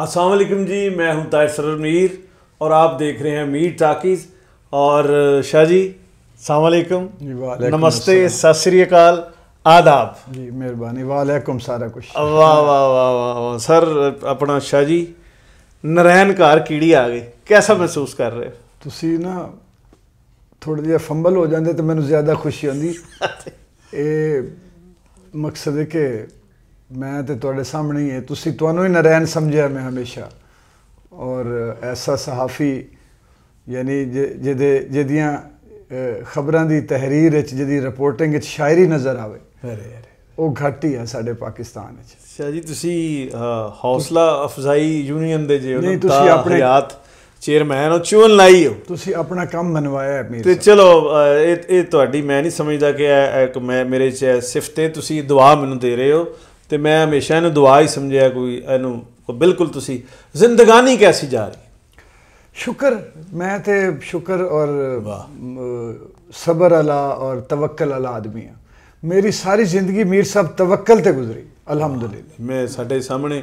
असलम जी मैं हूं तायसर मीर और आप देख रहे हैं मीर टाकिस और शाह जी सलामकुम नमस्ते सत श्रीकाल आदाब जी मेहरबानी वालेकुम सारा कुछ वाह वाह वाह वाह वा। सर अपना शाह जी नारायण कार कीड़ी आ गए कैसा महसूस कर रहे ਹੋ ना ਨਾ ਥੋੜਾ फंबल हो जाते तो मैं ज़्यादा खुशी ਖੁਸ਼ੀ ये मकसद है कि ਮੈਂ ਤੇ ਤੁਹਾਡੇ ਸਾਹਮਣੇ ਹੀ ਹੈ ਤੁਸੀਂ ਤੁਹਾਨੂੰ ਹੀ ਨਰੈਣ ਸਮਝਿਆ ਮੈਂ ਹਮੇਸ਼ਾ ਔਰ ਐਸਾ ਸਹਾਫੀ ਯਾਨੀ ਜਿਹਦੇ ਜਿਹਦੀਆਂ ਖਬਰਾਂ ਦੀ ਤਹਿਰੀਰ ਵਿੱਚ ਜਿਹਦੀ ਰਿਪੋਰਟਿੰਗ ਵਿੱਚ ਸ਼ਾਇਰੀ ਨਜ਼ਰ ਆਵੇ ਅਰੇ ਅਰੇ ਉਹ ਘੱਟ ਆ ਸਾਡੇ ਪਾਕਿਸਤਾਨ ਵਿੱਚ ਸ਼ਾਹ ਜੀ ਤੁਸੀਂ ਹੌਸਲਾ ਅਫਜ਼ਾਈ ਯੂਨੀਅਨ ਦੇ ਜੇ ਨਹੀਂ ਤੁਸੀਂ ਆਪਣੇ ਹਯਾਤ ਚੇਅਰਮੈਨ ਉਹ ਚੂਨ ਲਈ ਹੋ ਤੁਸੀਂ ਆਪਣਾ ਕੰਮ ਮਨਵਾਇਆ ਮੇਰੇ ਤੇ ਚਲੋ ਇਹ ਇਹ ਤੁਹਾਡੀ ਮੈਂ ਨਹੀਂ ਸਮਝਦਾ ਕਿ ਮੈਂ ਮੇਰੇ ਚ ਸਿਫਤੇ ਤੁਸੀਂ ਦੁਆ ਮੈਨੂੰ ਦੇ ਰਹੇ ਹੋ ਤੇ ਮੈਂ ਹਮੇਸ਼ਾ ਇਹਨੂੰ ਦੁਆ ਹੀ ਸਮਝਿਆ ਕੋਈ ਇਹਨੂੰ ਬਿਲਕੁਲ ਤੁਸੀਂ ਜ਼ਿੰਦਗਾਨੀ ਕੈਸੀ ਜਾ ਰਹੀ ਸ਼ੁਕਰ ਮੈਂ ਤੇ ਸ਼ੁਕਰ ਔਰ ਸਬਰ ਅਲਾ ਔਰ ਤਵੱਕਲ ਅਲਾ ਆਦਮੀ ਆ ਮੇਰੀ ਸਾਰੀ ਜ਼ਿੰਦਗੀ ਮੀਰ ਸਾਹਿਬ ਤਵੱਕਲ ਤੇ ਗੁਜ਼ਰੀ ਅਲਹਮਦੁਲਿਲਾ ਮੈਂ ਸਾਡੇ ਸਾਹਮਣੇ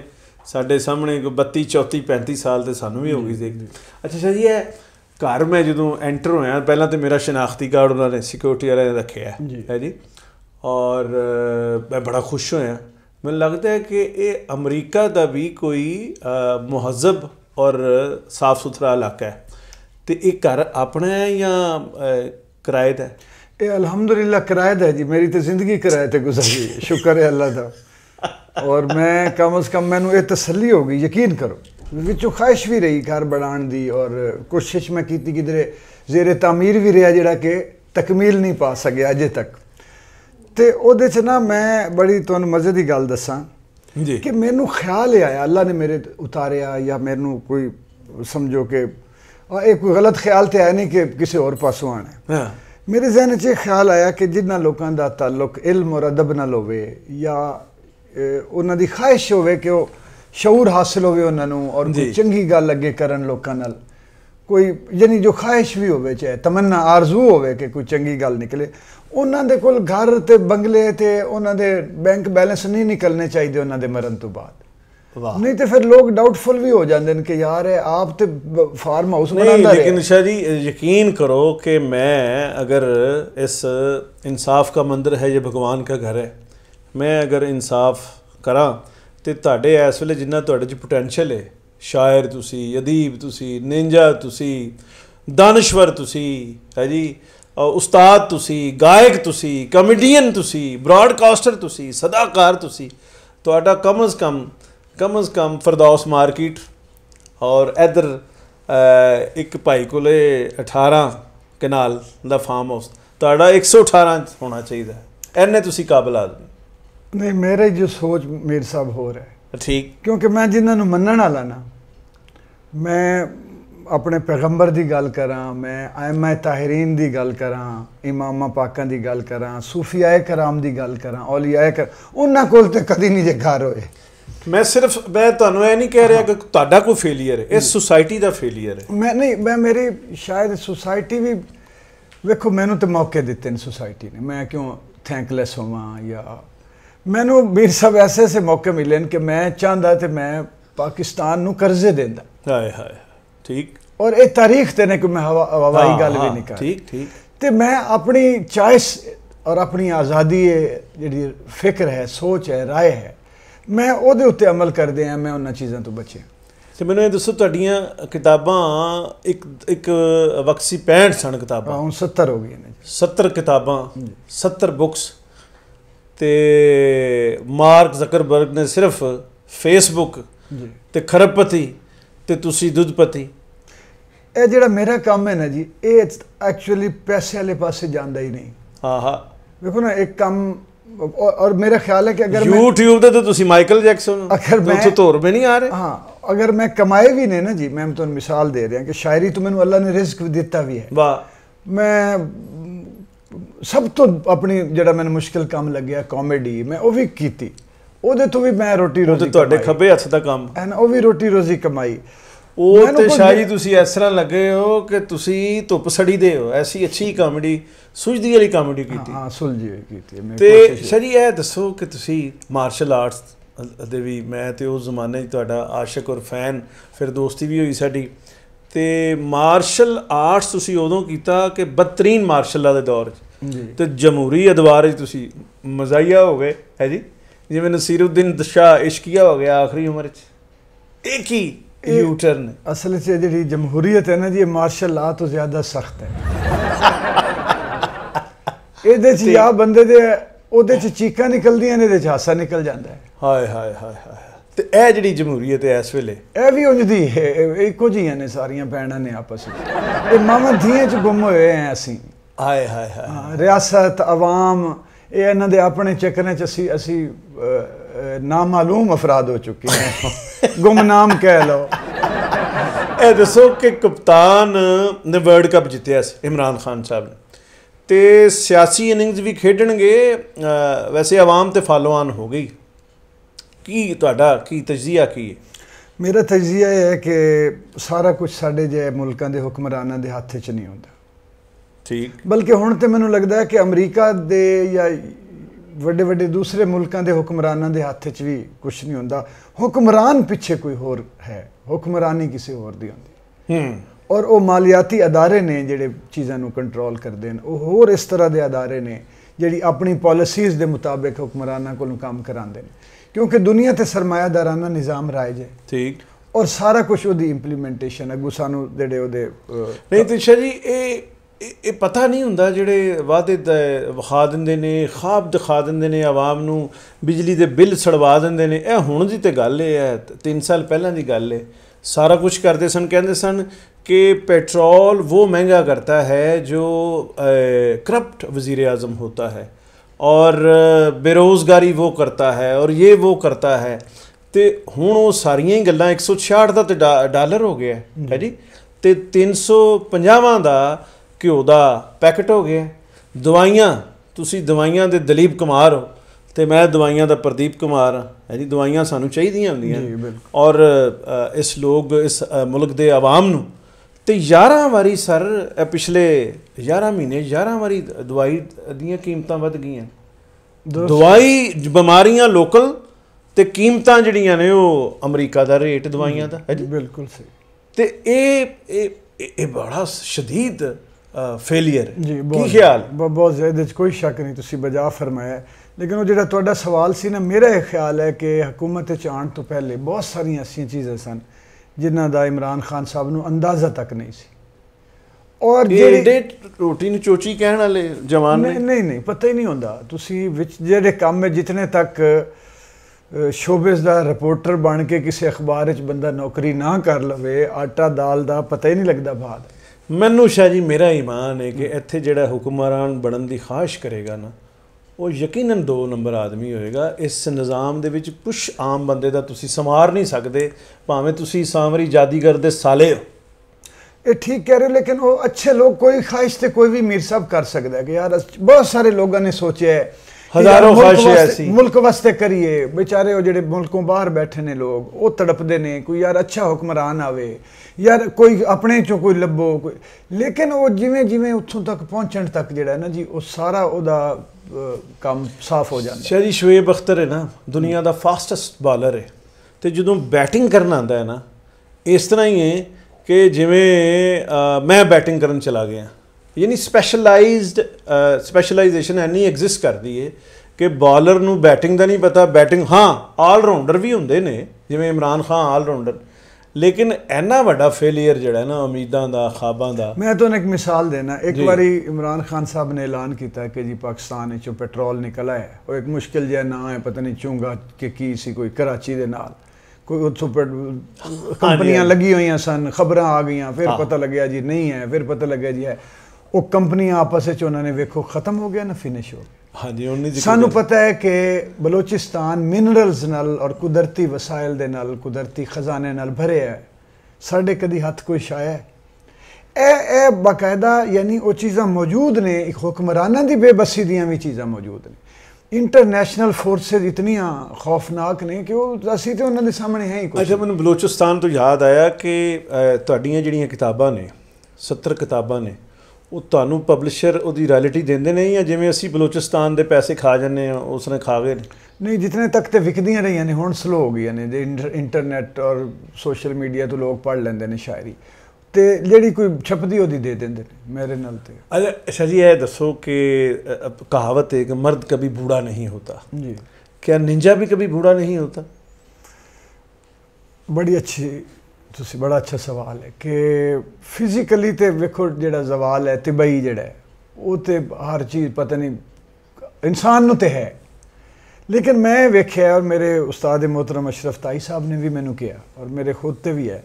ਸਾਡੇ ਸਾਹਮਣੇ 32 34 35 ਸਾਲ ਤੇ ਸਾਨੂੰ ਵੀ ਹੋ ਗਈ ਦੇਖ ਅੱਛਾ ਸ਼ਾਹ ਜੀ ਇਹ ਘਰ ਮੈਂ ਜਦੋਂ ਐਂਟਰ ਹੋਇਆ ਪਹਿਲਾਂ ਤੇ ਮੇਰਾ ਸ਼ਨਾਖਤੀ ਕਾਰਡ ਉਹਨਾਂ ਨੇ ਸਿਕਿਉਰਿਟੀ ਵਾਲਿਆਂ ਨੇ ਰੱਖਿਆ ਹੈ ਜੀ ਔਰ ਮੈਂ ਬੜਾ ਖੁਸ਼ ਹੋਇਆ ਮੈਨੂੰ ਲੱਗਦਾ ਹੈ ਕਿ ਇਹ ਅਮਰੀਕਾ ਦਾ ਵੀ ਕੋਈ ਮੁਹੱਜ਼ਬ ਔਰ ਸਾਫ ਸੁਥਰਾ ਇਲਾਕਾ ਹੈ ਤੇ ਇਹ ਘਰ ਆਪਣਾ ਹੈ ਜਾਂ ਕਿਰਾਏ ਦਾ ਇਹ ਅਲਹਮਦੁਲਿਲਾ ਕਿਰਾਏ ਦਾ ਜੀ ਮੇਰੀ ਤੇ ਜ਼ਿੰਦਗੀ ਕਿਰਾਏ ਤੇ ਗੁਜ਼ਰੀ ਸ਼ੁਕਰ ਹੈ ਅੱਲਾ ਦਾ ਔਰ ਮੈਂ ਕਮ ਸ ਕਮ ਮੈਨੂੰ ਇਹ ਤਸੱਲੀ ਹੋ ਗਈ ਯਕੀਨ ਕਰੋ ਵਿੱਚੋਂ ਖਾਹਿਸ਼ ਵੀ ਰਹੀ ਘਰ ਬਣਾਉਣ ਦੀ ਔਰ ਕੋਸ਼ਿਸ਼ ਮੈਂ ਕੀਤੀ ਕਿਦਰੇ ਜ਼ੇਰੇ ਤਾਮੀਰ ਵੀ ਰਿਹਾ ਜਿਹੜਾ ਕਿ ਤਕਮੀਲ ਨਹੀਂ ਪਾ ਸਕਿਆ ਅਜੇ ਤੱਕ तो ना मैं बड़ी तुम मजे की गल दसा कि मैं ख्याल ही आया अल्लाह ने मेरे उतारिया या मेनू कोई समझो कि एक गलत ख्याल तो है नहीं कि किसी और पास आना है हाँ। मेरे जहन च ख्याल आया कि जिन्ह लोगों का तालुक इलम और अदब न हो की ख्वाहिश हो शूर हासिल होना और चंकी गल अगे कर लोगों कोई यानी जो ख्वाहिश भी हो चाहे तमन्ना आरजू हो कोई चंकी गल निकले ਉਹਨਾਂ ਦੇ ਕੋਲ ਘਰ ਤੇ ਬੰਗਲੇ ਤੇ ਉਹਨਾਂ ਦੇ ਬੈਂਕ ਬੈਲੈਂਸ ਨਹੀਂ ਨਿਕਲਨੇ ਚਾਹੀਦੇ ਉਹਨਾਂ ਦੇ ਮਰਨ ਤੋਂ ਬਾਅਦ ਵਾਹ ਨਹੀਂ ਤੇ ਫਿਰ ਲੋਕ ਡਾਊਟਫੁਲ ਵੀ ਹੋ ਜਾਂਦੇ ਨੇ ਕਿ ਯਾਰ ਇਹ ਆਪ ਤੇ ਫਾਰਮ ਹਾਊਸ ਬਣਾਉਂਦਾ ਹੈ ਲੇਕਿਨ ਸ਼ਾਹ ਜੀ ਯਕੀਨ ਕਰੋ ਕਿ ਮੈਂ ਅਗਰ ਇਸ ਇਨਸਾਫ ਦਾ ਮੰਦਰ ਹੈ ਇਹ ਭਗਵਾਨ ਦਾ ਘਰ ਹੈ ਮੈਂ ਅਗਰ ਇਨਸਾਫ ਕਰਾਂ ਤੇ ਤੁਹਾਡੇ ਇਸ ਵੇਲੇ ਜਿੰਨਾ ਤੁਹਾਡੇ 'ਚ ਪੋਟੈਂਸ਼ੀਅਲ ਹੈ ਸ਼ਾਇਰ ਤੁਸੀਂ ਅਦੀਬ ਤੁਸੀਂ ਨਿੰਜਾ ਤੁਸੀਂ ਦਾਨਸ਼ਵਰ ਤੁਸੀਂ ਹੈ ਜੀ ਉਸਤਾਦ ਤੁਸੀਂ ਗਾਇਕ ਤੁਸੀਂ ਕਮੇਡੀਅਨ ਤੁਸੀਂ ਬ੍ਰਾਡਕਾਸਟਰ ਤੁਸੀਂ ਸਦਾਕਾਰ ਤੁਸੀਂ ਤੁਹਾਡਾ ਕਮ ਕਮ ਕਮਸ ਕਮ ਫਰਦੌਸ ਮਾਰਕੀਟ ਔਰ ਇਧਰ ਇੱਕ ਭਾਈ ਕੋਲੇ 18 ਕਨਾਲ ਦਾ ਫਾਰਮ ਹਾਊਸ ਤੁਹਾਡਾ 118 ਹੋਣਾ ਚਾਹੀਦਾ ਐਨੇ ਤੁਸੀਂ ਕਾਬਲ ਆਦਮੀ ਨਹੀਂ ਮੇਰੇ ਜੋ ਸੋਚ ਮੇਰੇ ਸਾਹਿਬ ਹੋਰ ਹੈ ਠੀਕ ਕਿਉਂਕਿ ਮੈਂ ਜਿਨ੍ਹਾਂ ਨੂੰ ਮੰਨਣ ਵਾਲਾ ਨਾ ਮੈਂ ਆਪਣੇ ਪੈਗੰਬਰ ਦੀ ਗੱਲ ਕਰਾਂ ਮੈਂ ਆਇਮਾ ਤਾਹਿਰਿਨ ਦੀ ਗੱਲ ਕਰਾਂ ਇਮਾਮਾ ਪਾਕਾਂ ਦੀ ਗੱਲ ਕਰਾਂ ਸੂਫੀਆਏ ਕਰਾਮ ਦੀ ਗੱਲ ਕਰਾਂ ਔਲੀਆਏ ਕਰ ਉਹਨਾਂ ਕੋਲ ਤੇ ਕਦੀ ਨਹੀਂ ਘਰ ਹੋਏ ਮੈਂ ਸਿਰਫ ਮੈਂ ਤੁਹਾਨੂੰ ਇਹ ਨਹੀਂ ਕਹਿ ਰਿਹਾ ਕਿ ਤੁਹਾਡਾ ਕੋਈ ਫੇਲਿਅਰ ਹੈ ਇਹ ਸੁਸਾਇਟੀ ਦਾ ਫੇਲਿਅਰ ਹੈ ਮੈਂ ਨਹੀਂ ਮੈਂ ਮੇਰੀ ਸ਼ਾਇਦ ਸੁਸਾਇਟੀ ਵੀ ਵੇਖੋ ਮੈਨੂੰ ਤੇ ਮੌਕੇ ਦਿੱਤੇ ਨੇ ਸੁਸਾਇਟੀ ਨੇ ਮੈਂ ਕਿਉਂ ਥੈਂਕਲੈਸ ਹੋਵਾਂ ਜਾਂ ਮੈਨੂੰ ਵੀਰ ਸਾਹਿਬ ਐਸੇ ਐਸੇ ਮੌਕੇ ਮਿਲੇ ਨੇ ਕਿ ਮੈਂ ਚਾਹੁੰਦਾ ਤੇ ਮੈਂ ਪਾਕਿਸਤਾਨ ਨੂੰ ਕਰਜ਼ੇ ਦਿੰਦਾ ਹਾਏ ਹਾਏ ਠੀਕ ਔਰ ਇਹ ਤਾਰੀਖ ਤੇ ਨੇ ਕਿ ਮੈਂ ਹਵਾਈ ਗੱਲ ਵੀ ਨਹੀਂ ਕਰ ਠੀਕ ਠੀਕ ਤੇ ਮੈਂ ਆਪਣੀ ਚੋਇਸ ਔਰ ਆਪਣੀ ਆਜ਼ਾਦੀ ਜਿਹੜੀ ਫਿਕਰ ਹੈ ਸੋਚ ਹੈ رائے ਹੈ ਮੈਂ ਉਹਦੇ ਉੱਤੇ ਅਮਲ ਕਰਦੇ ਆ ਮੈਂ ਉਹਨਾਂ ਚੀਜ਼ਾਂ ਤੋਂ ਬਚੇ ਤੇ ਮੈਨੂੰ ਇਹ ਦੱਸੋ ਤੁਹਾਡੀਆਂ ਕਿਤਾਬਾਂ ਇੱਕ ਇੱਕ ਵਕਸੀ 65 ਸਨ ਕਿਤਾਬਾਂ ਹੁਣ 70 ਹੋ ਗਈਆਂ ਨੇ 70 ਕਿਤਾਬਾਂ 70 ਬੁక్స్ ਤੇ ਮਾਰਕ ਜ਼ਕਰਬਰਗ ਨੇ ਸਿਰਫ ਫੇਸਬੁੱਕ ਤੇ ਖਰਪਤੀ ਤੇ ਤੁਸੀਂ ਦੁੱਧਪਤੀ ਇਹ ਜਿਹੜਾ ਮੇਰਾ ਕੰਮ ਹੈ ਨਾ ਜੀ ਇਹ ਐਕਚੁਅਲੀ ਪੈਸੇ ਵਾਲੇ ਪਾਸੇ ਜਾਂਦਾ ਹੀ ਨਹੀਂ ਹਾਂ ਹਾਂ ਵੇਖੋ ਨਾ ਇੱਕ ਕੰਮ ਔਰ ਮੇਰਾ ਖਿਆਲ ਹੈ ਕਿ ਅਗਰ ਮੈਂ YouTube ਤੇ ਤਾਂ ਤੁਸੀਂ ਮਾਈਕਲ ਜੈਕਸਨ ਅਗਰ ਮੈਂ ਤੋਂ ਤੋਰ ਨਹੀਂ ਆ ਰਹੇ ਹਾਂ ਅਗਰ ਮੈਂ ਕਮਾਏ ਵੀ ਨੇ ਨਾ ਜੀ ਮੈਂ ਤੁਹਾਨੂੰ ਮਿਸਾਲ ਦੇ ਰਿਹਾ ਕਿ ਸ਼ਾਇਰੀ ਤੋਂ ਮੈਨੂੰ ਅੱਲਾ ਨੇ ਰਿਸਕ ਵੀ ਦਿੱਤਾ ਵੀ ਹੈ ਵਾਹ ਮੈਂ ਸਭ ਤੋਂ ਆਪਣੀ ਜਿਹੜਾ ਮੈਨੂੰ ਮੁਸ਼ਕਿਲ ਕੰਮ ਲੱਗਿਆ ਕਾਮੇਡੀ ਮੈਂ ਉਹ ਵੀ ਕੀਤੀ ਉਹਦੇ ਤੋਂ ਵੀ ਮੈਂ ਰੋਟੀ ਰੋਜ਼ੀ ਤੁਹਾਡੇ ਖੱਬੇ ਹੱਥ ਦਾ ਕੰਮ ਹੈ ਨਾ ਉਹ ਵੀ ਰੋਟੀ ਰੋਜ਼ੀ ਕਮਾਈ ਉਹ ਤੇ ਸ਼ਾਇਦ ਤੁਸੀਂ ਇਸ ਤਰ੍ਹਾਂ ਲੱਗੇ ਹੋ ਕਿ ਤੁਸੀਂ ਧੁੱਪ ਸੜੀ ਦੇ ਹੋ ਐਸੀ ਅੱਛੀ ਕਾਮੇਡੀ ਸੁਝਦੀ ਵਾਲੀ ਕਾਮੇਡੀ ਕੀਤੀ ਹਾਂ ਸੁਲਝੀ ਹੋਈ ਕੀਤੀ ਤੇ ਸ਼ਰੀ ਇਹ ਦੱਸੋ ਕਿ ਤੁਸੀਂ ਮਾਰਸ਼ਲ ਆਰਟਸ ਦੇ ਵੀ ਮੈਂ ਤੇ ਉਸ ਜ਼ਮਾਨੇ 'ਚ ਤੁਹਾਡਾ ਆਸ਼ਿਕ ਔਰ ਫੈਨ ਫਿਰ ਦੋਸਤੀ ਵੀ ਹੋਈ ਸਾਡੀ ਤੇ ਮਾਰਸ਼ਲ ਆਰਟਸ ਤੁਸੀਂ ਉਦੋਂ ਕੀਤਾ ਕਿ ਬਤਰੀਨ ਮਾਰਸ਼ਲ ਦੇ ਦੌਰ 'ਚ ਤੇ ਜਮਹੂਰੀ ਅਦਵਾਰ 'ਚ ਤੁਸੀਂ ਮਜ਼ਾਈਆ ਹੋ ਗਏ ਹੈ ਜੀ ਜਿਵੇਂ ਨਸੀਰਉਦੀਨ ਦਸ਼ਾ ਇਸ਼ਕੀਆ ਹੋ ਗਿਆ ਆਖਰੀ ਉਮਰ 'ਚ ਇੱਕ ਹੀ ਯੂ ਟਰਨ ਅਸਲ ਵਿੱਚ ਜਿਹੜੀ ਜਮਹੂਰੀਅਤ ਹੈ ਨਾ ਜੀ ਇਹ ਮਾਰਸ਼ਲ ਲਾ ਤੋਂ ਜ਼ਿਆਦਾ ਸਖਤ ਹੈ ਇਹਦੇ 'ਚ ਆ ਬੰਦੇ ਦੇ ਉਹਦੇ 'ਚ ਚੀਕਾਂ ਨਿਕਲਦੀਆਂ ਨੇ ਇਹਦੇ 'ਚ ਹਾਸਾ ਨਿਕਲ ਜਾਂਦਾ ਹੈ ਹਾਏ ਹਾਏ ਹਾਏ ਹਾਏ ਤੇ ਇਹ ਜਿਹੜੀ ਜਮਹੂਰੀਅਤ ਹੈ ਇਸ ਵੇਲੇ ਇਹ ਵੀ ਉਂਝ ਦੀ ਹੈ ਇੱਕੋ ਜੀਆਂ ਨੇ ਸਾਰੀਆਂ ਭੈਣਾਂ ਨੇ ਆਪਸ ਵਿੱਚ ਇਹ ਮਾਵਾਂ ਧੀਆਂ 'ਚ ਗੁੰਮ ਹੋਏ ਆ ਅਸੀਂ ਹਾਏ ਹਾਏ ਹਾਏ ਰਿਆਸਤ ਆਵਾਮ ਇਹ ਇਹਨਾਂ ਦੇ ਆਪਣੇ ਚੱਕਰਾਂ 'ਚ ਅਸੀਂ ਅਸੀਂ ਨਾਮਾਲੂਮ ਅਫਰਾਦ ਹੋ ਚੁੱਕੇ ਹਾਂ ਗੁੰਮਨਾਮ ਕਹਿ ਲਓ ਇਹ ਦੱਸੋ ਕਿ ਕਪਤਾਨ ਨੇ ਵਰਲਡ ਕੱਪ ਜਿੱਤਿਆ ਸੀ ਇਮਰਾਨ ਖਾਨ ਸਾਹਿਬ ਨੇ ਤੇ ਸਿਆਸੀ ਇਨਿੰਗਸ ਵੀ ਖੇਡਣਗੇ ਵੈਸੇ ਆਵਾਮ ਤੇ ਫਾਲੋਆਨ ਹੋ ਗਈ ਕੀ ਤੁਹਾਡਾ ਕੀ ਤਜਜ਼ੀਆ ਕੀ ਹੈ ਮੇਰਾ ਤਜਜ਼ੀਆ ਇਹ ਹੈ ਕਿ ਸਾਰਾ ਕੁਝ ਸਾਡੇ ਜੇ ਮੁਲਕਾਂ ਦੇ ਹੁਕਮਰਾਨਾਂ ਦੇ ਹੱਥੇ 'ਚ ਨਹੀਂ ਹੁੰਦਾ ਠੀਕ ਬਲਕਿ ਹੁਣ ਤੇ ਮੈਨੂੰ ਲੱਗਦਾ ਹੈ ਕਿ ਅਮਰੀਕਾ ਦੇ ਜਾਂ ਵੱਡੇ ਵੱਡੇ ਦੂਸਰੇ ਮੁਲਕਾਂ ਦੇ ਹੁਕਮਰਾਨਾਂ ਦੇ ਹੱਥ 'ਚ ਵੀ ਕੁਝ ਨਹੀਂ ਹੁੰਦਾ ਹੁਕਮਰਾਨ ਪਿੱਛੇ ਕੋਈ ਹੋਰ ਹੈ ਹੁਕਮਰਾਨੀ ਕਿਸੇ ਹੋਰ ਦੀ ਹੁੰਦੀ ਹੂੰ ਔਰ ਉਹ ਮਾਲੀਆਤੀ ادارے ਨੇ ਜਿਹੜੇ ਚੀਜ਼ਾਂ ਨੂੰ ਕੰਟਰੋਲ ਕਰਦੇ ਨੇ ਉਹ ਹੋਰ ਇਸ ਤਰ੍ਹਾਂ ਦੇ ادارے ਨੇ ਜਿਹੜੀ ਆਪਣੀ ਪਾਲਿਸੀਜ਼ ਦੇ ਮੁਤਾਬਕ ਹੁਕਮਰਾਨਾਂ ਕੋਲੋਂ ਕੰਮ ਕਰਾਉਂਦੇ ਨੇ ਕਿਉਂਕਿ ਦੁਨੀਆ ਤੇ ਸਰਮਾਇਆਦਾਰਾਨਾ ਨਿਜ਼ਾਮ ਰਾਇਜ ਹੈ ਠੀਕ ਔਰ ਸਾਰਾ ਕੁਝ ਉਹਦੀ ਇੰਪਲੀਮੈਂਟੇਸ਼ਨ ਅਗੂ ਸਾਨੂੰ ਜਿਹੜੇ ਉਹਦੇ ਨਹੀਂ ਤੇ ਜੀ ਇਹ ਇਹ ਪਤਾ ਨਹੀਂ ਹੁੰਦਾ ਜਿਹੜੇ ਵਾਅਦੇ ਵਿਖਾ ਦਿੰਦੇ ਨੇ ਖਾਬ ਦਿਖਾ ਦਿੰਦੇ ਨੇ ਆਵਾਮ ਨੂੰ ਬਿਜਲੀ ਦੇ ਬਿੱਲ ਸੜਵਾ ਦਿੰਦੇ ਨੇ ਇਹ ਹੁਣ ਦੀ ਤੇ ਗੱਲ ਇਹ ਹੈ 3 ਸਾਲ ਪਹਿਲਾਂ ਦੀ ਗੱਲ ਹੈ ਸਾਰਾ ਕੁਝ ਕਰਦੇ ਸਨ ਕਹਿੰਦੇ ਸਨ ਕਿ ਪੈਟਰੋਲ ਉਹ ਮਹਿੰਗਾ ਕਰਤਾ ਹੈ ਜੋ ਕਰਪਟ ਵਜ਼ੀਰ ਆਜ਼ਮ ਹੁੰਦਾ ਹੈ ਔਰ ਬੇਰੋਜ਼ਗਾਰੀ ਉਹ ਕਰਤਾ ਹੈ ਔਰ ਇਹ ਉਹ ਕਰਤਾ ਹੈ ਤੇ ਹੁਣ ਉਹ ਸਾਰੀਆਂ ਹੀ ਗੱਲਾਂ 166 ਦਾ ਤੇ ਡਾਲਰ ਹੋ ਗਿਆ ਹੈ ਜੀ ਤੇ 350 ਦਾ ਘਿਓ ਦਾ ਪੈਕਟ ਹੋ ਗਿਆ ਦਵਾਈਆਂ ਤੁਸੀਂ ਦਵਾਈਆਂ ਦੇ ਦਲੀਪ ਕੁਮਾਰ ਹੋ ਤੇ ਮੈਂ ਦਵਾਈਆਂ ਦਾ ਪ੍ਰਦੀਪ ਕੁਮਾਰ ਹੈ ਜੀ ਦਵਾਈਆਂ ਸਾਨੂੰ ਚਾਹੀਦੀਆਂ ਹੁੰਦੀਆਂ ਔਰ ਇਸ ਲੋਕ ਇਸ ਮੁਲਕ ਦੇ ਆਵਾਮ ਨੂੰ ਤੇ 11 ਵਾਰੀ ਸਰ ਪਿਛਲੇ 11 ਮਹੀਨੇ 11 ਵਾਰੀ ਦਵਾਈ ਦੀਆਂ ਕੀਮਤਾਂ ਵੱਧ ਗਈਆਂ ਦਵਾਈ ਬਿਮਾਰੀਆਂ ਲੋਕਲ ਤੇ ਕੀਮਤਾਂ ਜਿਹੜੀਆਂ ਨੇ ਉਹ ਅਮਰੀਕਾ ਦਾ ਰੇਟ ਦਵਾਈਆਂ ਦਾ ਬਿਲਕੁਲ ਸਹੀ ਤੇ ਇਹ ਇਹ ਇਹ ਬੜਾ ਸ਼ਦੀਦ ਫੇਲਿਅਰ ਕੀ ਖਿਆਲ ਬਹੁਤ ਜ਼ਿਆਦਾ ਕੋਈ ਸ਼ੱਕ ਨਹੀਂ ਤੁਸੀਂ ਬਜਾ ਫਰਮਾਇਆ ਲੇਕਿਨ ਉਹ ਜਿਹੜਾ ਤੁਹਾਡਾ ਸਵਾਲ ਸੀ ਨਾ ਮੇਰਾ ਇਹ ਖਿਆਲ ਹੈ ਕਿ ਹਕੂਮਤ ਚ ਆਉਣ ਤੋਂ ਪਹਿਲੇ ਬਹੁਤ ਸਾਰੀਆਂ ਐਸੀਆਂ ਚੀਜ਼ਾਂ ਸਨ ਜਿਨ੍ਹਾਂ ਦਾ ਇਮਰਾਨ ਖਾਨ ਸਾਹਿਬ ਨੂੰ ਅੰਦਾਜ਼ਾ ਤੱਕ ਨਹੀਂ ਸੀ ਔਰ ਜਿਹੜੇ ਰੋਟੀ ਨੂੰ ਚੋਚੀ ਕਹਿਣ ਵਾਲੇ ਜਵਾਨ ਨੇ ਨਹੀਂ ਨਹੀਂ ਪਤਾ ਹੀ ਨਹੀਂ ਹੁੰਦਾ ਤੁਸੀਂ ਵਿੱਚ ਜਿਹੜੇ ਕੰਮ ਹੈ ਜਿੰਨੇ ਤੱਕ ਸ਼ੋਬਿਸ ਦਾ ਰਿਪੋਰਟਰ ਬਣ ਕੇ ਕਿਸੇ ਅਖਬਾਰ ਵਿੱਚ ਬੰਦਾ ਨੌਕਰੀ ਨਾ ਕਰ ਲਵੇ ਆਟਾ ਦਾਲ ਦਾ ਪਤਾ ਹੀ ਨਹੀਂ ਲੱਗਦਾ ਬਾਅਦ ਮੈਨੂੰ ਸ਼ਾ ਜੀ ਮੇਰਾ ਈਮਾਨ ਹੈ ਕਿ ਇੱਥੇ ਜਿਹੜਾ ਹੁਕਮਰਾਨ ਬਣਨ ਦੀ ਖਾਹਿਸ਼ ਕਰੇਗਾ ਨਾ ਉਹ ਯਕੀਨਨ ਦੋ ਨੰਬਰ ਆਦਮੀ ਹੋਏਗਾ ਇਸ ਨਿਜ਼ਾਮ ਦੇ ਵਿੱਚ ਕੁਛ ਆਮ ਬੰਦੇ ਦਾ ਤੁਸੀਂ ਸਮਾਰ ਨਹੀਂ ਸਕਦੇ ਭਾਵੇਂ ਤੁਸੀਂ ਸਾਮਰੀ ਜਾਦੀਗਰ ਦੇ ਸਾਲੇ ਹੋ ਇਹ ਠੀਕ ਕਹਿ ਰਹੇ ਲੇਕਿਨ ਉਹ ਅੱਛੇ ਲੋਕ ਕੋਈ ਖਾਹਿਸ਼ ਤੇ ਕੋਈ ਵੀ ਮੀਰ ਸਾਹਿਬ ਕਰ ਸਕਦਾ ਹੈ ਕਿ ਯਾਰ ਬਹੁਤ ਸਾਰੇ ਲੋਕਾਂ ਨੇ ਸੋਚਿਆ ਹੈ ਹਜ਼ਾਰੋਂ ਖਾਸ਼ੇ ਐਸੀ ਮੁਲਕ ਵਾਸਤੇ ਕਰੀਏ ਵਿਚਾਰੇ ਉਹ ਜਿਹੜੇ ਮੁਲਕੋਂ ਬਾਹਰ ਬੈਠੇ ਨੇ ਲੋਕ ਉਹ ਤੜਪਦੇ ਨੇ ਕੋਈ ਯਾਰ ਅੱਛਾ ਹੁਕਮਰਾਨ ਆਵੇ ਯਾਰ ਕੋਈ ਆਪਣੇ ਚੋਂ ਕੋਈ ਲੱਭੋ ਕੋਈ ਲੇਕਿਨ ਉਹ ਜਿਵੇਂ ਜਿਵੇਂ ਉੱਥੋਂ ਤੱਕ ਪਹੁੰਚਣ ਤੱਕ ਜਿਹੜਾ ਨਾ ਜੀ ਉਹ ਸਾਰਾ ਉਹਦਾ ਕੰਮ ਸਾਫ਼ ਹੋ ਜਾਂਦਾ ਸ਼ਾਹੀ ਸ਼ੁਏਬ ਅਖਤਰ ਹੈ ਨਾ ਦੁਨੀਆ ਦਾ ਫਾਸਟੈਸਟ ਬਾਲਰ ਹੈ ਤੇ ਜਦੋਂ ਬੈਟਿੰਗ ਕਰਨ ਆਂਦਾ ਹੈ ਨਾ ਇਸ ਤਰ੍ਹਾਂ ਹੀ ਹੈ ਕਿ ਜਿਵੇਂ ਮੈਂ ਬੈਟਿੰਗ ਕਰਨ ਚਲਾ ਗਿਆ यानी स्पैशलाइज्ड स्पैशलाइजेशन इन्नी एग्जिस्ट दी है कि बॉलर न बैटिंग का नहीं पता बैटिंग हाँ ऑलराउंडर भी होंगे ने जिमें इमरान खान ऑलराउंडर लेकिन इन्ना वाला फेलीयर जोड़ा है ना उम्मीदा का खाबा का मैं तुम तो एक मिसाल देना एक बार इमरान खान साहब ने ऐलान किया कि जी पाकिस्तान पेट्रोल निकल आया और एक मुश्किल जहा ना है पता नहीं चूंगा कि की कोई कराची के नाल कोई उतो पेट लगी हुई सन खबर आ गई फिर पता लग्या जी नहीं है फिर पता लगे जी है वो कंपनी आपस में उन्होंने वेखो खत्म हो गया ना फिनिश हो गया हाँ जी उन्नीस सानू पता है कि बलोचिस्तान मिनरल्स नाल और कुदरती वसायल दे नाल कुदरती खजाने नाल भरे है साढ़े कभी हथ कोई छाया है बाकायदा यानी वह चीज़ा मौजूद ने एक हुक्मराना की बेबसी दियाँ भी चीज़ा मौजूद ने इंटरनेशनल फोर्स इतनिया खौफनाक ने कि असी तो उन्होंने सामने है ही कुछ अच्छा मैं बलोचिस्तान तो याद आया कि तो ने सत्तर किताबा ने ਉਹ ਤੁਹਾਨੂੰ ਪਬਲਿਸ਼ਰ ਉਹਦੀ ਰਾਇਲਟੀ ਦਿੰਦੇ ਨਹੀਂ ਆ ਜਿਵੇਂ ਅਸੀਂ ਬਲੋਚਿਸਤਾਨ ਦੇ ਪੈਸੇ ਖਾ ਜੰਨੇ ਆ ਉਸ ਨੇ ਖਾ ਗਏ ਨਹੀਂ ਜਿੰਨੇ ਤੱਕ ਤੇ ਵਿਕਦੀਆਂ ਰਹੀਆਂ ਨੇ ਹੁਣ ਸਲੋ ਹੋ ਗਈਆਂ ਨੇ ਜੇ ਇੰਟਰਨੈਟ ਔਰ ਸੋਸ਼ਲ ਮੀਡੀਆ ਤੋਂ ਲੋਕ ਪੜ ਲੈਂਦੇ ਨੇ ਸ਼ਾਇਰੀ ਤੇ ਜਿਹੜੀ ਕੋਈ ਛਪਦੀ ਉਹਦੀ ਦੇ ਦਿੰਦੇ ਨੇ ਮੇਰੇ ਨਾਲ ਤੇ ਅੱਛਾ ਜੀ ਇਹ ਦੱਸੋ ਕਿ ਕਹਾਵਤ ਹੈ ਕਿ ਮਰਦ ਕبھی ਬੂੜਾ ਨਹੀਂ ਹੁੰਦਾ ਜੀ ਕਿ ਨਿੰਜਾ ਵੀ ਕبھی ਬੂੜਾ ਨਹੀਂ ਹੁੰਦਾ ਬੜੀ ਅੱਛੀ तुम बड़ा अच्छा सवाल है कि फिजिकली तो वेखो जो जवाल है तिबई जड़ा वो तो हर चीज़ पता नहीं इंसान तो है लेकिन मैं वेख्या और मेरे उस्ताद मोहतरम अशरफ ताई साहब ने भी मैं किया और मेरे खुद से भी है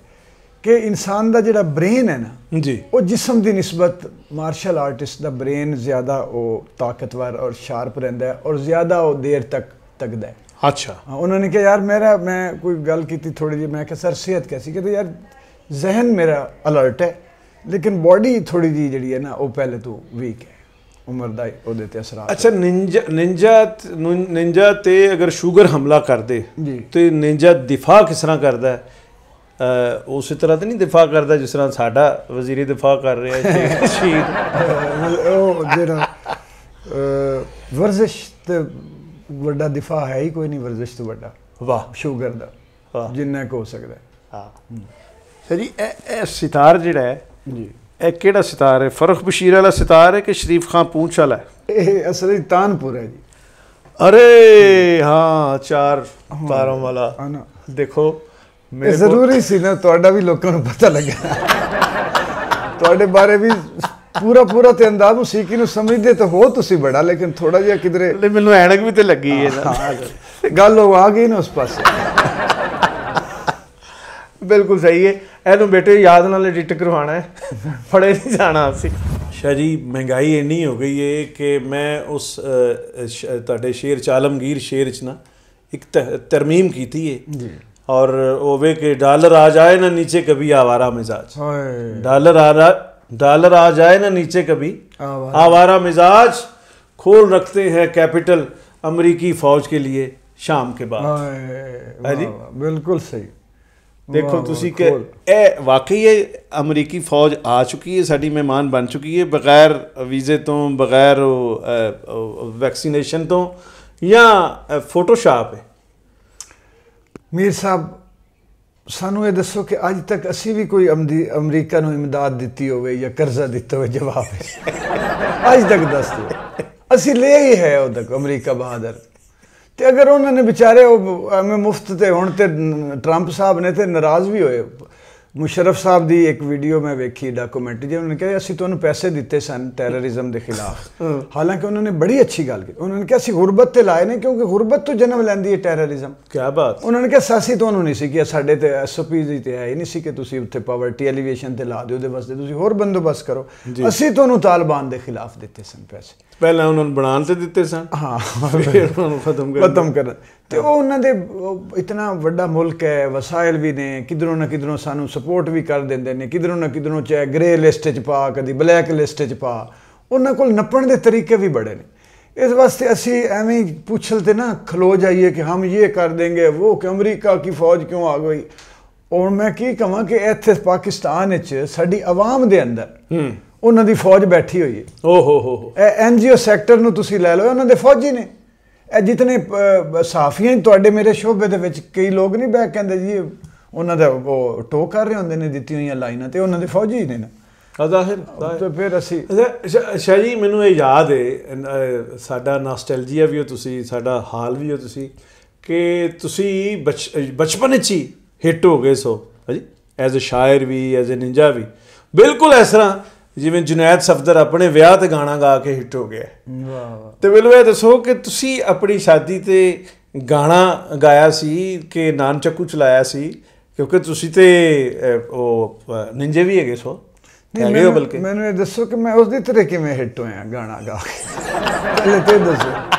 कि इंसान का जोड़ा ब्रेन है ना जी वो जिसम की नस्बत मार्शल आर्टिस्ट का ब्रेन ज़्यादा वो ताकतवर और शार्प रहा और ज़्यादा वो देर तक तकद ਅੱਛਾ ਉਹਨਾਂ ਨੇ ਕਿਹਾ ਯਾਰ ਮੇਰਾ ਮੈਂ ਕੋਈ ਗੱਲ ਕੀਤੀ ਥੋੜੀ ਜੀ ਮੈਂ ਕਿਹਾ ਸਰ ਸਿਹਤ ਕੈਸੀ ਕਿਹਾ ਯਾਰ ਜ਼ਿਹਨ ਮੇਰਾ ਅਲਰਟ ਹੈ ਲੇਕਿਨ ਬਾਡੀ ਥੋੜੀ ਜੀ ਜਿਹੜੀ ਹੈ ਨਾ ਉਹ ਪਹਿਲੇ ਤੋਂ ਵੀਕ ਹੈ ਉਮਰ ਦਾ ਉਹਦੇ ਤੇ ਅਸਰ ਅੱਛਾ ਨਿੰਜਾ ਨਿੰਜਾ ਨਿੰਜਾ ਤੇ ਅਗਰ ਸ਼ੂਗਰ ਹਮਲਾ ਕਰਦੇ ਤੇ ਨਿੰਜਾ ਦਿਫਾ ਕਿਸ ਤਰ੍ਹਾਂ ਕਰਦਾ ਉਸੇ ਤਰ੍ਹਾਂ ਤੇ ਨਹੀਂ ਦਿਫਾ ਕਰਦਾ ਜਿਸ ਤਰ੍ਹਾਂ ਸਾਡਾ ਵਜ਼ੀਰੀ ਦਿਫਾ ਕਰ ਰਿਹਾ ਸ਼ਹੀਦ ਉਹ ਜਿਹੜਾ ਵਰਜ਼ਿਸ਼ ਤੇ ਵੱਡਾ ਦਿਫਾ ਹੈ ਹੀ ਕੋਈ ਨਹੀਂ ਵਰਜ਼ਿਸ਼ ਤੋਂ ਵੱਡਾ ਵਾਹ ਸ਼ੂਗਰ ਦਾ ਵਾਹ ਜਿੰਨਾ ਕੋ ਸਕਦਾ ਹਾਂ ਸਰ ਇਹ ਇਹ ਸਿਤਾਰ ਜਿਹੜਾ ਹੈ ਜੀ ਇਹ ਕਿਹੜਾ ਸਿਤਾਰ ਹੈ ਫਰਖ ਬਸ਼ੀਰ ਵਾਲਾ ਸਿਤਾਰ ਹੈ ਕਿ ਸ਼ਰੀਫ ਖਾਨ ਪੂੰਛ ਵਾਲਾ ਹੈ ਇਹ ਅਸਲੀ ਤਾਨਪੁਰ ਹੈ ਜੀ ਅਰੇ ਹਾਂ ਚਾਰ ਤਾਰਾਂ ਵਾਲਾ ਦੇਖੋ ਮੇਰੇ ਜ਼ਰੂਰੀ ਸੀ ਨਾ ਤੁਹਾਡਾ ਵੀ ਲੋਕਾਂ ਨੂੰ ਪਤਾ ਲੱਗਾ ਤੁਹਾਡੇ ਬਾਰੇ ਵੀ ਪੂਰਾ ਪੂਰਾ ਤੇ ਅੰਦਾਜ਼ ਮਸੀਕੀ ਨੂੰ ਸਮਝਦੇ ਤਾਂ ਹੋ ਤੁਸੀਂ ਬੜਾ ਲੇਕਿਨ ਥੋੜਾ ਜਿਹਾ ਕਿਧਰੇ ਮੈਨੂੰ ਐਣਕ ਵੀ ਤੇ ਲੱਗੀ ਹੈ ਨਾ ਗੱਲ ਉਹ ਆ ਗਈ ਨਾ ਉਸ ਪਾਸੇ ਬਿਲਕੁਲ ਸਹੀ ਹੈ ਇਹਨੂੰ ਬੇਟੇ ਯਾਦ ਨਾਲ ਐਡਿਟ ਕਰਵਾਣਾ ਹੈ ਫੜੇ ਨਹੀਂ ਜਾਣਾ ਅਸੀਂ ਸ਼ਰੀ ਜੀ ਮਹਿੰਗਾਈ ਇੰਨੀ ਹੋ ਗਈ ਹੈ ਕਿ ਮੈਂ ਉਸ ਤੁਹਾਡੇ ਸ਼ੇਰ ਚਾਲਮਗੀਰ ਸ਼ੇਰ ਚ ਨਾ ਇੱਕ ਤਰਮੀਮ ਕੀਤੀ ਹੈ ਜੀ ਔਰ ਉਹ ਵੇ ਕਿ ਡਾਲਰ ਆ ਜਾਏ ਨਾ ਨੀਚੇ ਕبھی ਆਵਾਰਾ ਮਿਜ਼ਾਜ ਹਾਏ ਡਾਲਰ ਆ डॉलर आ जाए ना नीचे कभी आवारा, मिजाज खोल रखते हैं कैपिटल अमरीकी फौज के लिए शाम के बाद जी बिल्कुल सही देखो तुसी के ए वाकई है अमरीकी फौज आ चुकी है साड़ी मेहमान बन चुकी है बगैर वीजे तो बगैर वैक्सीनेशन तो या फोटोशॉप है मीर साहब ਸਾਨੂੰ ਇਹ ਦੱਸੋ ਕਿ ਅੱਜ ਤੱਕ ਅਸੀਂ ਵੀ ਕੋਈ ਅਮਰੀਕਾ ਨੂੰ امداد ਦਿੱਤੀ ਹੋਵੇ ਜਾਂ ਕਰਜ਼ਾ ਦਿੱਤਾ ਹੋਵੇ ਜਵਾਬ ਅੱਜ ਤੱਕ ਦੱਸ ਦਿਓ ਅਸੀਂ ਲਿਆ ਹੀ ਹੈ ਉਹ ਤੱਕ ਅਮਰੀਕਾ ਬਹਾਦਰ ਤੇ ਅਗਰ ਉਹਨਾਂ ਨੇ ਵਿਚਾਰੇ ਉਹ ਐਵੇਂ ਮੁਫਤ ਤੇ ਹੁਣ ਤੇ ਟਰੰਪ ਸਾਹਿਬ ਨੇ ਤੇ ਨਾਰਾਜ਼ ਵੀ ਹੋਏ ਮੁਸ਼ਰਫ ਸਾਹਿਬ ਦੀ ਇੱਕ ਵੀਡੀਓ ਮੈਂ ਵੇਖੀ ਡਾਕੂਮੈਂਟਰੀ ਜਿਹਨਾਂ ਨੇ ਕਿਹਾ ਅਸੀਂ ਤੁਹਾਨੂੰ ਪੈਸੇ ਦਿੱਤੇ ਸਨ ਟੈਰਰਿਜ਼ਮ ਦੇ ਖਿਲਾਫ ਹਾਲਾਂਕਿ ਉਹਨਾਂ ਨੇ ਬੜੀ ਅੱਛੀ ਗੱਲ ਕੀਤੀ ਉਹਨਾਂ ਨੇ ਕਿਹਾ ਅਸੀਂ ਗੁਰਬਤ ਤੇ ਲਾਏ ਨੇ ਕਿਉਂਕਿ ਗੁਰਬਤ ਤੋਂ ਜਨਮ ਲੈਂਦੀ ਹੈ ਟੈਰਰਿਜ਼ਮ ਕੀ ਬਾਤ ਉਹਨਾਂ ਨੇ ਕਿਹਾ ਸਾਸੀ ਤੁਹਾਨੂੰ ਨਹੀਂ ਸੀ ਕਿ ਸਾਡੇ ਤੇ ਐਸਓਪੀ ਦੀ ਤੇ ਆਈ ਨਹੀਂ ਸੀ ਕਿ ਤੁਸੀਂ ਉੱਥੇ ਪਾਵਰਟੀ ਐਲੀਵੇਸ਼ਨ ਤੇ ਲਾ ਦਿਓ ਦੇ ਵਾਸਤੇ ਤੁਸੀਂ ਹੋਰ ਬੰਦੋਬਸਤ ਕਰੋ ਅਸੀਂ ਤੁਹਾਨੂੰ ਤਾਲਿਬਾਨ ਦੇ ਖਿਲਾਫ ਦਿੱਤੇ ਸਨ ਪੈਸੇ ਪਹਿਲਾਂ ਉਹਨਾਂ ਨੂੰ ਬਣਾਉਣ ਤੇ ਦਿੱਤੇ ਸਨ ਹਾਂ ਫਿਰ ਉਹਨਾਂ ਨੂੰ ਖਤਮ ਕਰ ਖਤਮ ਕਰ ਤੇ ਉਹ ਉਹਨਾਂ ਦੇ ਇਤਨਾ ਵੱਡਾ ਮੁਲਕ ਹੈ ਵਸਾਇਲ ਵੀ ਨੇ ਕਿਧਰੋਂ ਨਾ ਕਿਧਰੋਂ ਸਾਨੂੰ ਸਪੋਰਟ ਵੀ ਕਰ ਦਿੰਦੇ ਨੇ ਕਿਧਰੋਂ ਨਾ ਕਿਧਰੋਂ ਚਾਹੇ ਗ੍ਰੇ ਲਿਸਟ 'ਚ ਪਾ ਕਦੀ ਬਲੈਕ ਲਿਸਟ 'ਚ ਪਾ ਉਹਨਾਂ ਕੋਲ ਨੱਪਣ ਦੇ ਤਰੀਕੇ ਵੀ ਬੜੇ ਨੇ ਇਸ ਵਾਸਤੇ ਅਸੀਂ ਐਵੇਂ ਪੁੱਛਲ ਤੇ ਨਾ ਖਲੋ ਜਾਈਏ ਕਿ ਹਮ ਇਹ ਕਰ ਦੇਂਗੇ ਉਹ ਕਿ ਅਮਰੀਕਾ ਕੀ ਫੌਜ ਕਿਉਂ ਆ ਗਈ ਔਰ ਮੈਂ ਕੀ ਕਹਾਂ ਕਿ ਇੱਥੇ ਪਾਕਿਸਤਾਨ ਵਿੱਚ ਸਾਡੀ ਆਵਾਮ ਦੇ ਅੰਦਰ ਉਹਨਾਂ ਦੀ ਫੌਜ ਬੈਠੀ ਹੋਈ ਹੈ ਓਹ ਹੋ ਹੋ ਇਹ ਐਨਜੀਓ ਸੈਕਟਰ ਨੂੰ ਤੁਸੀਂ ਲੈ ਲਓ ਉਹਨਾਂ ਦੇ ਫੌਜੀ ਨੇ ਇਹ ਜਿਤਨੇ ਸਾਫੀਆਂ ਤੁਹਾਡੇ ਮੇਰੇ ਸ਼ੋਭੇ ਦੇ ਵਿੱਚ ਕਈ ਲੋਕ ਨਹੀਂ ਬੈ ਕਹਿੰਦੇ ਜੀ ਉਹਨਾਂ ਦਾ ਉਹ ਟੋਕ ਕਰ ਰਹੇ ਹੁੰਦੇ ਨੇ ਦਿੱਤੀ ਹੋਈਆਂ ਲਾਈਨਾਂ ਤੇ ਉਹਨਾਂ ਦੇ ਫੌਜੀ ਨੇ ਨਾ ਜ਼ਾਹਿਰ ਤੇ ਫਿਰ ਅਸੀਂ ਅੱਛਾ ਜੀ ਮੈਨੂੰ ਇਹ ਯਾਦ ਹੈ ਸਾਡਾ ਨਾਸਟੈਲਜੀਆ ਵੀ ਹੋ ਤੁਸੀਂ ਸਾਡਾ ਹਾਲ ਵੀ ਹੋ ਤੁਸੀਂ ਕਿ ਤੁਸੀਂ ਬਚਪਨ ਵਿੱਚ ਹੀ ਹਿੱਟ ਹੋ ਗਏ ਸੋ ਹਾਂਜੀ ਐਜ਼ ਅ ਸ਼ਾਇਰ ਵੀ ਐਜ਼ ਅ ਨਿੰਜਾ ਵੀ ਬਿਲਕੁਲ ਇਸ ਤਰ੍ਹਾਂ ਜਿਵੇਂ ਜੁਨੈਦ ਸਫਦਰ ਆਪਣੇ ਵਿਆਹ ਤੇ ਗਾਣਾ ਗਾ ਕੇ ਹਿੱਟ ਹੋ ਗਿਆ ਵਾਹ ਵਾਹ ਤੇ ਮੈਨੂੰ ਦੱਸੋ ਕਿ ਤੁਸੀਂ ਆਪਣੀ ਸ਼ਾਦੀ ਤੇ ਗਾਣਾ ਗਾਇਆ ਸੀ ਕਿ ਨਾਨ ਚੱਕੂ ਚਲਾਇਆ ਸੀ ਕਿਉਂਕਿ ਤੁਸੀਂ ਤੇ ਉਹ ਨਿੰਜੇ ਵੀ ਹੈਗੇ ਸੋ ਹੈਗੇ ਹੋ ਬਲਕਿ ਮੈਨੂੰ ਇਹ ਦੱਸੋ ਕਿ ਮੈਂ ਉਸ ਦੀ ਤਰ੍ਹਾਂ ਕਿਵੇਂ ਹਿੱਟ ਹੋਇਆ ਗਾਣਾ ਗਾ ਕੇ ਲੈ ਤੇ ਦੱਸੋ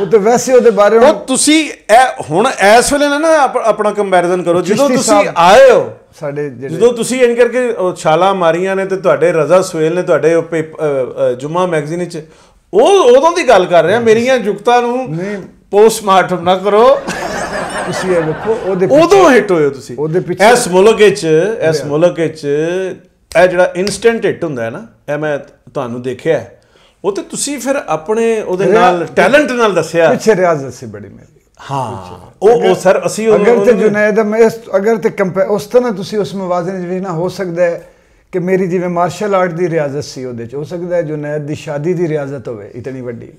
ਉਹ ਤਾਂ ਵੈਸੇ ਉਹਦੇ ਬਾਰੇ ਉਹ ਤੁਸੀਂ ਇਹ ਹੁਣ ਇਸ ਵੇਲੇ ਨਾ ਆਪਣਾ ਕੰਪੈਰੀਜ਼ਨ ਕਰੋ ਜਦੋਂ ਤੁਸੀਂ ਆਏ ਹੋ ਸਾਡੇ ਜਿਹੜੇ ਜਦੋਂ ਤੁਸੀਂ ਇੰਜ ਕਰਕੇ ਛਾਲਾ ਮਾਰੀਆਂ ਨੇ ਤੇ ਤੁਹਾਡੇ ਰਜ਼ਾ ਸੁਹੇਲ ਨੇ ਤੁਹਾਡੇ ਜੁਮਾ ਮੈਗਜ਼ੀਨ ਵਿੱਚ ਉਹ ਉਦੋਂ ਦੀ ਗੱਲ ਕਰ ਰਿਹਾ ਮੇਰੀਆਂ ਜੁਗਤਾਂ ਨੂੰ ਪੋਸਟਮਾਰਟਮ ਨਾ ਕਰੋ ਤੁਸੀਂ ਇਹ ਵੇਖੋ ਉਹਦੇ ਉਦੋਂ ਹਿੱਟ ਹੋਏ ਤੁਸੀਂ ਉਹਦੇ ਪਿੱਛੇ ਇਸ ਮੁਲਕ ਵਿੱਚ ਇਸ ਮੁਲਕ ਵਿੱਚ ਇਹ ਜਿਹੜਾ ਇਨਸਟੈਂਟ ਹਿੱਟ ਹੁੰਦਾ ਹੈ ਨਾ ਇਹ ਮੈਂ ਤੁਹਾਨੂੰ ਦੇਖਿਆ ਹੈ ਉਹ ਤੇ ਤੁਸੀਂ ਫਿਰ ਆਪਣੇ ਉਹਦੇ ਨਾਲ ਟੈਲੈਂਟ ਨਾਲ ਦੱਸਿਆ ਪਿੱਛੇ ਰਿਆਜ਼ ਦੱਸੀ ਬੜੀ ਮੇਰੀ ਹਾਂ ਉਹ ਉਹ ਸਰ ਅਸੀਂ ਅਗਰ ਤੇ ਜੁਨੈਦ ਮੈਂ ਅਗਰ ਤੇ ਉਸ ਤਰ੍ਹਾਂ ਤੁਸੀਂ ਉਸ ਮਵਾਜ਼ਨੇ ਵਿੱਚ ਨਾ ਹੋ ਸਕਦਾ ਹੈ ਕਿ ਮੇਰੀ ਜਿਵੇਂ ਮਾਰਸ਼ਲ ਆਰਟ ਦੀ ਰਿਆਜ਼ਤ ਸੀ ਉਹਦੇ ਚ ਹੋ ਸਕਦਾ ਹੈ ਜੁਨੈਦ ਦੀ ਸ਼ਾਦੀ ਦੀ ਰਿਆਜ਼ਤ ਹੋਵੇ ਇਤਨੀ ਵੱਡੀ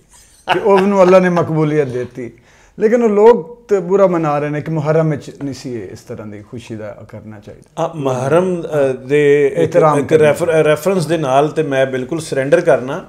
ਕਿ ਉਹ ਨੂੰ ਅੱਲਾ ਨੇ ਮਕਬੂਲੀਅਤ ਦਿੱਤੀ ਲੇਕਿਨ ਉਹ ਲੋਕ ਤੇ ਬੁਰਾ ਮਨਾ ਰਹੇ ਨੇ ਕਿ ਮੁਹਰਮ ਵਿੱਚ ਨਹੀਂ ਸੀ ਇਸ ਤਰ੍ਹਾਂ ਦੀ ਖੁਸ਼ੀ ਦਾ ਕਰਨਾ ਚਾਹੀਦਾ ਆ ਮੁਹਰਮ ਦੇ ਇੱਕ ਰੈਫਰੈਂਸ ਦੇ ਨਾਲ ਤੇ ਮੈਂ ਬਿਲਕੁਲ ਸਰੈਂਡਰ ਕਰਨਾ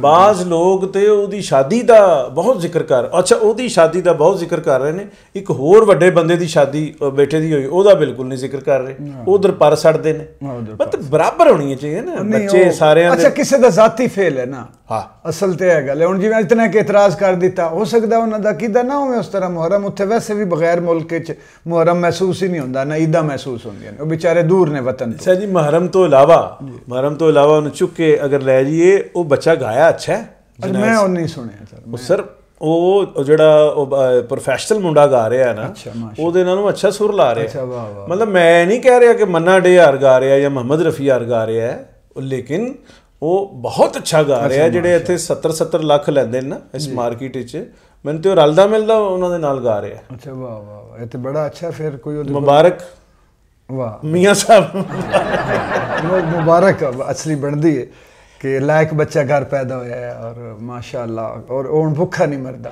ਬਾਜ਼ ਲੋਕ ਤੇ ਉਹਦੀ ਸ਼ਾਦੀ ਦਾ ਬਹੁਤ ਜ਼ਿਕਰ ਕਰ ਅੱਛਾ ਉਹਦੀ ਸ਼ਾਦੀ ਦਾ ਬਹੁਤ ਜ਼ਿਕਰ ਕਰ ਰਹੇ ਨੇ ਇੱਕ ਹੋਰ ਵੱਡੇ ਬੰਦੇ ਦੀ ਸ਼ਾਦੀ ਬੇਟੇ ਦੀ ਹੋਈ ਉਹਦਾ ਬਿਲਕੁਲ ਨਹੀਂ ਜ਼ਿਕਰ ਕਰ ਰਹੇ ਉਧਰ ਪਰ ਸੜਦੇ ਨੇ ਮਤਲਬ ਬਰਾਬਰ ਹੋਣੀ ਚਾਹੀਏ ਨਾ ਬੱਚੇ ਸਾਰਿਆਂ ਦੇ ਅੱਛਾ ਕਿਸੇ ਦਾ ਜ਼ਾਤੀ ਫੇਲ ਹੈ ਨਾ ਹਾਂ ਅਸਲ ਤੇ ਹੈ ਗੱਲ ਹੁਣ ਜਿਵੇਂ ਇਤਨਾ ਕਿ ਇਤਰਾਜ਼ ਕਰ ਦਿੱਤਾ ਹੋ ਸਕਦਾ ਉਹਨਾਂ ਦਾ ਕਿਦਾ ਨਾ ਹੋਵੇ ਉਸ ਤਰ੍ਹਾਂ ਮੁਹਰਮ ਉੱਥੇ ਉੱਥੇ ਵੈਸੇ ਵੀ ਬਗੈਰ ਮੁਲਕ ਵਿੱਚ ਮੁਹਰਮ ਮਹਿਸੂਸ ਹੀ ਨਹੀਂ ਹੁੰਦਾ ਨਾ ਇਦਾਂ ਮਹਿਸੂਸ ਹੁੰਦੀਆਂ ਨੇ ਉਹ ਵਿਚਾਰੇ ਦੂਰ ਨੇ ਵਤਨ ਤੋਂ ਸਰ ਜੀ ਮੁਹਰਮ ਤੋਂ ਇਲਾਵਾ ਮੁਹਰਮ ਤੋਂ ਇਲਾਵਾ ਉਹਨੂੰ ਚੁੱਕ ਕੇ ਅਗਰ ਲੈ ਜਾਈਏ ਉਹ ਬੱਚਾ ਗਾਇਆ ਅੱਛਾ ਹੈ ਮੈਂ ਉਹ ਨਹੀਂ ਸੁਣਿਆ ਸਰ ਉਹ ਸਰ ਉਹ ਜਿਹੜਾ ਪ੍ਰੋਫੈਸ਼ਨਲ ਮੁੰਡਾ ਗਾ ਰਿਹਾ ਹੈ ਨਾ ਉਹਦੇ ਨਾਲ ਨੂੰ ਅੱਛਾ ਸੁਰ ਲਾ ਰਿਹਾ ਮਤਲਬ ਮੈਂ ਨਹੀਂ ਕਹਿ ਰਿਹਾ ਕਿ ਮੰਨਾ ਡੇ ਯਾਰ ਗਾ ਰਿਹਾ ਜਾਂ ਮੁਹੰਮਦ ਰਫੀ ਆਰ ਗਾ ਰਿਹਾ ਹੈ ਲੇਕਿਨ ਉਹ ਬਹੁਤ ਅੱਛਾ ਗਾ ਰਿਹਾ ਜਿਹੜੇ ਇੱਥੇ 70 70 ਲੱਖ ਲੈਂਦੇ ਨੇ ਨਾ ਇਸ ਮਾਰਕੀਟ ਵਿੱਚ ਮੈਨੂੰ ਤੇ ਰਲਦਾ ਮਿਲਦਾ ਉਹਨਾਂ ਦੇ ਨਾਲ ਗਾ ਰਿਹਾ ਅੱਛਾ ਵਾ ਵਾ ਇਹ ਤੇ ਬੜਾ ਅੱਛਾ ਫਿਰ ਕੋਈ ਉਹਦੇ ਮੁਬਾਰਕ ਵਾ ਮੀਆਂ ਸਾਹਿਬ ਮੁਬਾਰਕ ਅਸਲੀ ਬਣਦੀ ਹੈ ਕਿ ਲਾਇਕ ਬੱਚਾ ਘਰ ਪੈਦਾ ਹੋਇਆ ਹੈ ਔਰ ਮਾਸ਼ਾਅੱਲਾ ਔਰ ਉਹ ਭੁੱਖਾ ਨਹੀਂ ਮਰਦਾ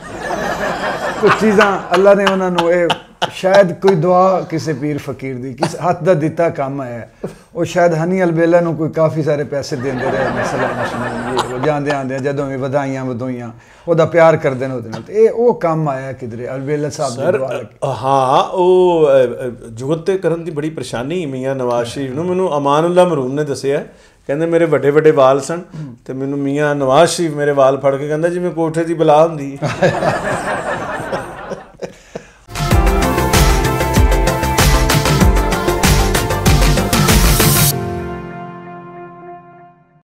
ਕੁਝ ਚੀਜ਼ਾਂ ਅੱਲਾ ਨੇ ਉਹਨਾਂ ਨੂੰ ਇਹ ਸ਼ਾਇਦ ਕੋਈ ਦੁਆ ਕਿਸੇ ਪੀਰ ਫਕੀਰ ਦੀ ਕਿਸ ਹੱਥ ਦਾ ਦਿੱਤਾ ਕੰਮ ਹੈ ਉਹ ਸ਼ਾਇਦ ਹਨੀ ਅਲਬੇਲਾ ਨੂੰ ਕੋਈ ਕਾਫੀ ਸਾਰੇ ਪੈਸੇ ਦਿੰਦੇ ਰਹੇ ਮਸਲਾ ਮਸਲਾ ਉਹ ਜਾਂਦੇ ਆਂਦੇ ਜਦੋਂ ਵੀ ਵਧਾਈਆਂ ਵਧੋਈਆਂ ਉਹਦਾ ਪਿਆਰ ਕਰਦੇ ਨੇ ਉਹਦੇ ਨਾਲ ਇਹ ਉਹ ਕੰਮ ਆਇਆ ਕਿਧਰੇ ਅਲਬੇਲਾ ਸਾਹਿਬ ਦੇ ਦੁਆ ਹਾਂ ਉਹ ਜੁਗਤ ਤੇ ਕਰਨ ਦੀ ਬੜੀ ਪਰੇਸ਼ਾਨੀ ਮੀਆਂ ਨਵਾਜ਼ ਸ਼ਰੀਫ ਨੂੰ ਮੈਨੂੰ ਅਮਾਨੁੱਲਾ ਮਰੂਮ ਨੇ ਦੱਸਿਆ ਕਹਿੰਦੇ ਮੇਰੇ ਵੱਡੇ ਵੱਡੇ ਵਾਲ ਸਨ ਤੇ ਮੈਨੂੰ ਮੀਆਂ ਨਵਾਜ਼ ਸ਼ਰੀਫ ਮੇਰੇ ਵਾਲ ਫੜ ਕੇ ਕਹਿੰਦਾ ਜਿਵੇਂ ਕੋਠੇ ਦੀ ਬਲਾ ਹੁੰਦੀ ਹੈ